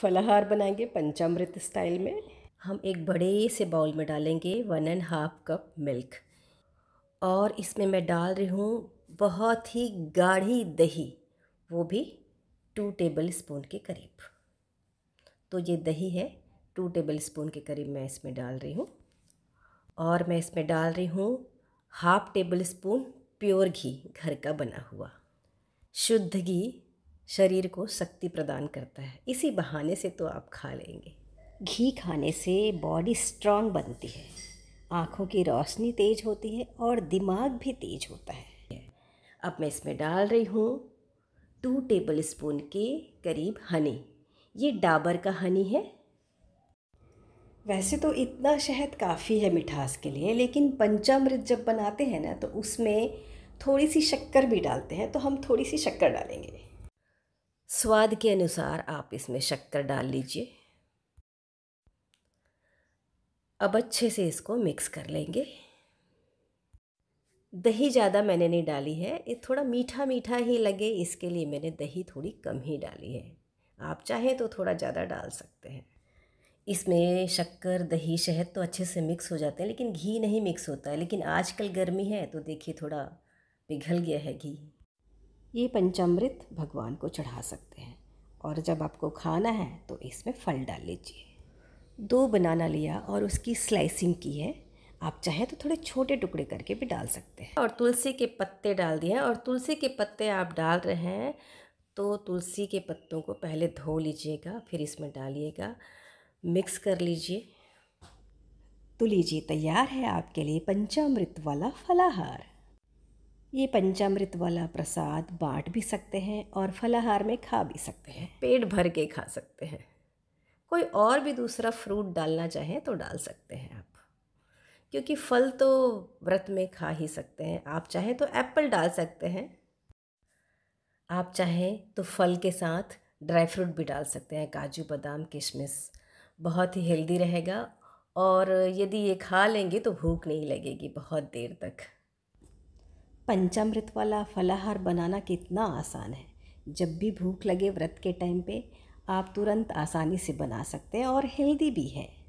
फलाहार बनाएंगे पंचामृत स्टाइल में हम एक बड़े से बाउल में डालेंगे one and half cup milk और इसमें मैं डाल रही हूँ बहुत ही गाढ़ी दही वो भी टू टेबल स्पून के करीब तो ये दही है टू टेबल स्पून के करीब मैं इसमें डाल रही हूँ और मैं इसमें डाल रही हूँ हाफ टेबल स्पून प्योर घी घर का बना हुआ शुद्ध घी शरीर को शक्ति प्रदान करता है इसी बहाने से तो आप खा लेंगे घी खाने से बॉडी स्ट्रांग बनती है आँखों की रोशनी तेज होती है और दिमाग भी तेज होता है अब मैं इसमें डाल रही हूँ टू टेबल स्पून के करीब हनी ये डाबर का हनी है वैसे तो इतना शहद काफ़ी है मिठास के लिए लेकिन पंचामृत जब बनाते हैं ना तो उसमें थोड़ी सी शक्कर भी डालते हैं तो हम थोड़ी सी शक्कर डालेंगे स्वाद के अनुसार आप इसमें शक्कर डाल लीजिए अब अच्छे से इसको मिक्स कर लेंगे दही ज़्यादा मैंने नहीं डाली है ये थोड़ा मीठा मीठा ही लगे इसके लिए मैंने दही थोड़ी कम ही डाली है आप चाहें तो थोड़ा ज़्यादा डाल सकते हैं इसमें शक्कर दही शहद तो अच्छे से मिक्स हो जाते हैं लेकिन घी नहीं मिक्स होता है लेकिन आजकल गर्मी है तो देखिए थोड़ा पिघल गया है घी ये पंचामृत भगवान को चढ़ा सकते हैं और जब आपको खाना है तो इसमें फल डाल लीजिए दो बनाना लिया और उसकी स्लाइसिंग की है आप चाहें तो थोड़े छोटे टुकड़े करके भी डाल सकते हैं और तुलसी के पत्ते डाल दिए हैं और तुलसी के पत्ते आप डाल रहे हैं तो तुलसी के पत्तों को पहले धो लीजिएगा फिर इसमें डालिएगा मिक्स कर लीजिए तो लीजिए तैयार है आपके लिए पंचामृत वाला फलाहार ये पंचामृत वाला प्रसाद बांट भी सकते हैं और फलाहार में खा भी सकते हैं पेट भर के खा सकते हैं कोई और भी दूसरा फ्रूट डालना चाहें तो डाल सकते हैं आप क्योंकि फल तो व्रत में खा ही सकते हैं आप चाहें तो एप्पल डाल सकते हैं आप चाहें तो फल के साथ ड्राई फ्रूट भी डाल सकते हैं काजू बादाम किशमिश बहुत ही हेल्दी रहेगा और यदि ये खा लेंगे तो भूख नहीं लगेगी बहुत देर तक पंचामृत वाला फलाहार बनाना कितना आसान है जब भी भूख लगे व्रत के टाइम पे आप तुरंत आसानी से बना सकते हैं और हेल्दी भी है